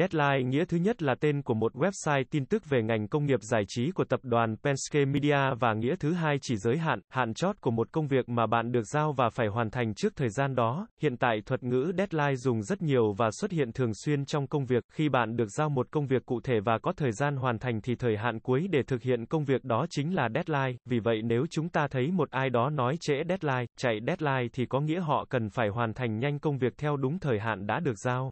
Deadline nghĩa thứ nhất là tên của một website tin tức về ngành công nghiệp giải trí của tập đoàn Penske Media và nghĩa thứ hai chỉ giới hạn, hạn chót của một công việc mà bạn được giao và phải hoàn thành trước thời gian đó. Hiện tại thuật ngữ deadline dùng rất nhiều và xuất hiện thường xuyên trong công việc. Khi bạn được giao một công việc cụ thể và có thời gian hoàn thành thì thời hạn cuối để thực hiện công việc đó chính là deadline. Vì vậy nếu chúng ta thấy một ai đó nói trễ deadline, chạy deadline thì có nghĩa họ cần phải hoàn thành nhanh công việc theo đúng thời hạn đã được giao.